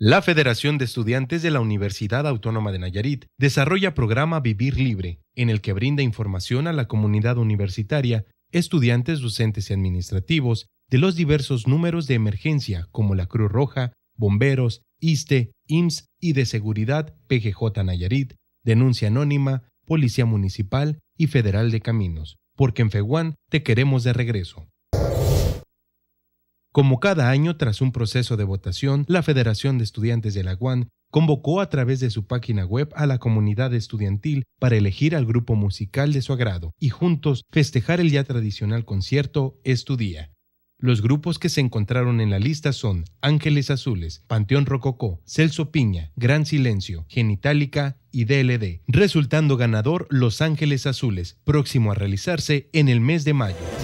La Federación de Estudiantes de la Universidad Autónoma de Nayarit desarrolla programa Vivir Libre, en el que brinda información a la comunidad universitaria, estudiantes, docentes y administrativos de los diversos números de emergencia como la Cruz Roja, Bomberos, ISTE, IMSS y de Seguridad PGJ Nayarit, Denuncia Anónima, Policía Municipal y Federal de Caminos, porque en Feguán te queremos de regreso. Como cada año, tras un proceso de votación, la Federación de Estudiantes de la UAN convocó a través de su página web a la comunidad estudiantil para elegir al grupo musical de su agrado y juntos festejar el ya tradicional concierto Estudía. Los grupos que se encontraron en la lista son Ángeles Azules, Panteón Rococó, Celso Piña, Gran Silencio, Genitálica y DLD, resultando ganador Los Ángeles Azules, próximo a realizarse en el mes de mayo.